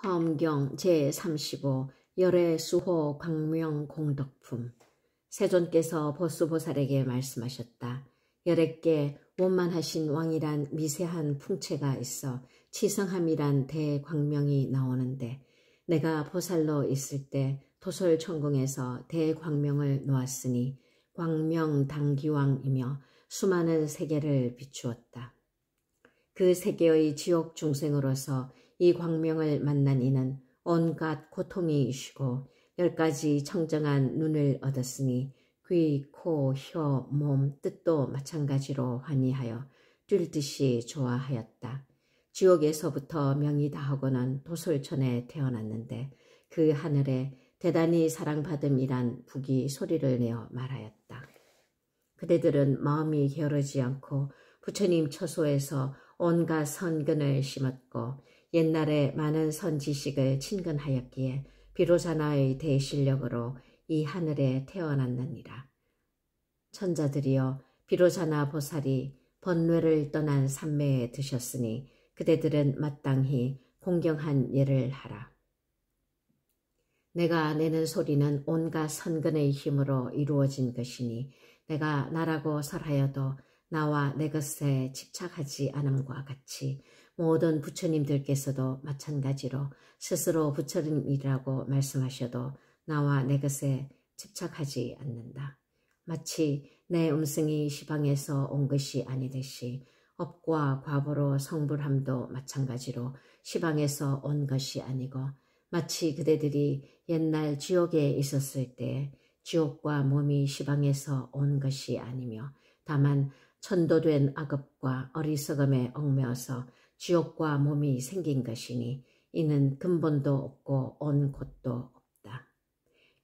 화엄경 제35 열의 수호 광명 공덕품 세존께서 보수보살에게 말씀하셨다. 열에께 원만하신 왕이란 미세한 풍채가 있어 치성함이란 대광명이 나오는데 내가 보살로 있을 때 도솔천궁에서 대광명을 놓았으니 광명당기왕이며 수많은 세계를 비추었다. 그 세계의 지옥 중생으로서 이 광명을 만난 이는 온갖 고통이 쉬고 열 가지 청정한 눈을 얻었으니 귀, 코, 혀, 몸, 뜻도 마찬가지로 환희하여 뛸 듯이 좋아하였다. 지옥에서부터 명이 다하고는 도솔천에 태어났는데 그 하늘에 대단히 사랑받음이란 북이 소리를 내어 말하였다. 그대들은 마음이 게으르지 않고 부처님 처소에서 온갖 선근을 심었고 옛날에 많은 선지식을 친근하였기에 비로소 나의 대실력으로 이 하늘에 태어났느니라. 천자들이여 비로사나 보살이 번뇌를 떠난 산매에 드셨으니 그대들은 마땅히 공경한 예를 하라. 내가 내는 소리는 온갖 선근의 힘으로 이루어진 것이니 내가 나라고 설하여도 나와 내 것에 집착하지 않음과 같이 모든 부처님들께서도 마찬가지로 스스로 부처님이라고 말씀하셔도 나와 내 것에 집착하지 않는다. 마치 내 음성이 시방에서 온 것이 아니듯이 업과 과보로 성불함도 마찬가지로 시방에서 온 것이 아니고 마치 그대들이 옛날 지옥에 있었을 때 지옥과 몸이 시방에서 온 것이 아니며 다만 천도된 악업과 어리석음에 얽매어서 지옥과 몸이 생긴 것이니 이는 근본도 없고 온 곳도 없다.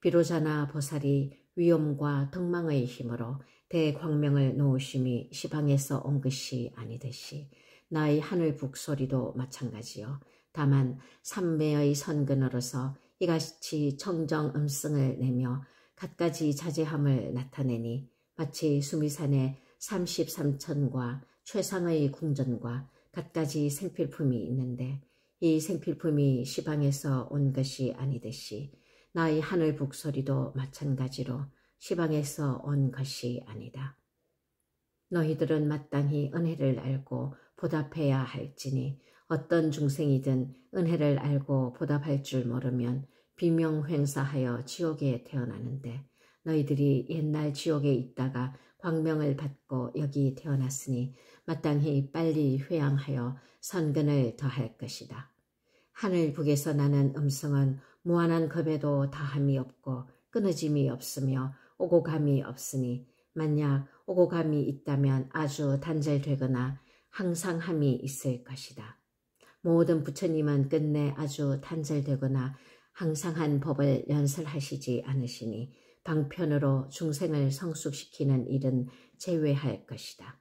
비로자나 보살이 위엄과 덕망의 힘으로 대광명을 놓으심이 시방에서 온 것이 아니듯이 나의 하늘 북소리도 마찬가지요. 다만 삼매의 선근으로서 이같이 청정 음성을 내며 갖가지 자제함을 나타내니 마치 수미산의 33천과 최상의 궁전과 갖가지 생필품이 있는데 이 생필품이 시방에서 온 것이 아니듯이 나의 하늘 북소리도 마찬가지로 시방에서 온 것이 아니다. 너희들은 마땅히 은혜를 알고 보답해야 할지니 어떤 중생이든 은혜를 알고 보답할 줄 모르면 비명횡사하여 지옥에 태어나는데 너희들이 옛날 지옥에 있다가 광명을 받고 여기 태어났으니 마땅히 빨리 회양하여 선근을 더할 것이다. 하늘 북에서 나는 음성은 무한한 금에도 다함이 없고 끊어짐이 없으며 오고감이 없으니 만약 오고감이 있다면 아주 단절되거나 항상함이 있을 것이다. 모든 부처님은 끝내 아주 단절되거나 항상한 법을 연설하시지 않으시니 방편으로 중생을 성숙시키는 일은 제외할 것이다.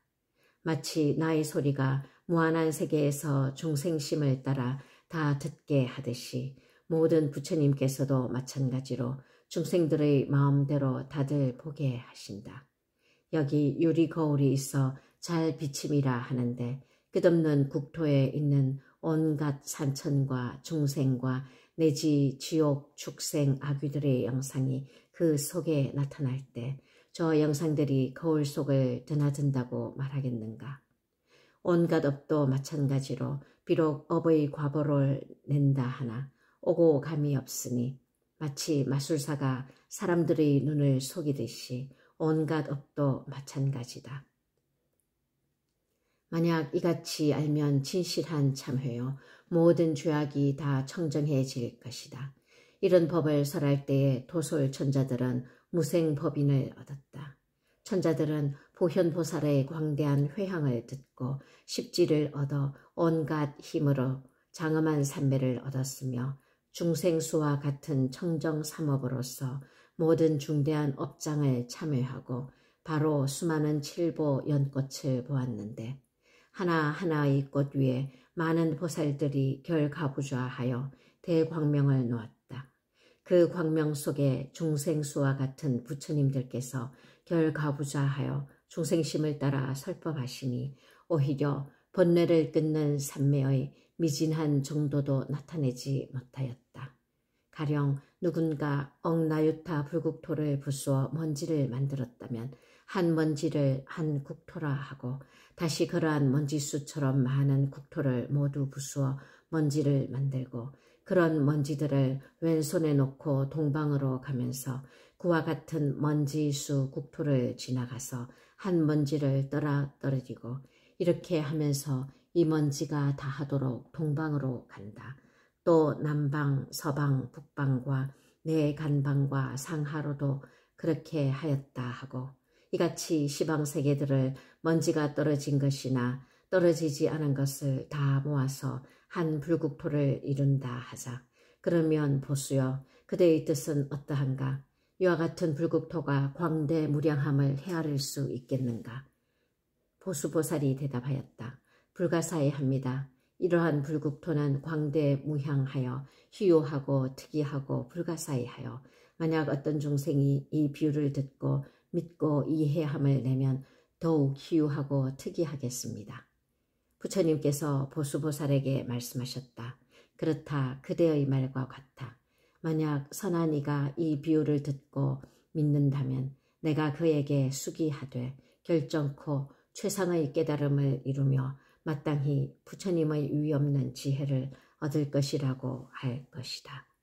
마치 나의 소리가 무한한 세계에서 중생심을 따라 다 듣게 하듯이 모든 부처님께서도 마찬가지로 중생들의 마음대로 다들 보게 하신다. 여기 유리 거울이 있어 잘 비침이라 하는데 끝없는 국토에 있는 온갖 산천과 중생과 내지 지옥, 축생, 아귀들의 영상이 그 속에 나타날 때저 영상들이 거울 속을 드나든다고 말하겠는가. 온갖 업도 마찬가지로 비록 업의 과보를 낸다 하나 오고 감이 없으니 마치 마술사가 사람들의 눈을 속이듯이 온갖 업도 마찬가지다. 만약 이같이 알면 진실한 참회요 모든 죄악이 다 청정해질 것이다. 이런 법을 설할 때에 도솔 천자들은 무생법인을 얻었다. 천자들은 보현보살의 광대한 회향을 듣고 십지를 얻어 온갖 힘으로 장엄한 삼매를 얻었으며 중생수와 같은 청정삼업으로서 모든 중대한 업장을 참여하고 바로 수많은 칠보 연꽃을 보았는데 하나하나의 꽃 위에 많은 보살들이 결가부좌하여 대광명을 놓았다. 그 광명 속에 중생수와 같은 부처님들께서 결가부자하여 중생심을 따라 설법하시니 오히려 번뇌를 끊는 삼매의 미진한 정도도 나타내지 못하였다. 가령 누군가 억나유타 불국토를 부수어 먼지를 만들었다면 한 먼지를 한 국토라 하고 다시 그러한 먼지수처럼 많은 국토를 모두 부수어 먼지를 만들고 그런 먼지들을 왼손에 놓고 동방으로 가면서 그와 같은 먼지수 국토를 지나가서 한 먼지를 떨어 뜨리고 이렇게 하면서 이 먼지가 다하도록 동방으로 간다. 또 남방, 서방, 북방과 내간방과 상하로도 그렇게 하였다 하고 이같이 시방 세계들을 먼지가 떨어진 것이나 떨어지지 않은 것을 다 모아서 한 불국토를 이룬다 하자. 그러면 보수여 그대의 뜻은 어떠한가? 이와 같은 불국토가 광대무량함을 헤아릴 수 있겠는가? 보수보살이 대답하였다. 불가사의 합니다. 이러한 불국토는 광대무향하여 희유하고 특이하고 불가사의하여 만약 어떤 중생이 이 비유를 듣고 믿고 이해함을 내면 더욱 희유하고 특이하겠습니다. 부처님께서 보수보살에게 말씀하셨다. 그렇다. 그대의 말과 같아. 만약 선한 이가 이 비유를 듣고 믿는다면 내가 그에게 수기하되 결정코 최상의 깨달음을 이루며 마땅히 부처님의 위없는 지혜를 얻을 것이라고 할 것이다.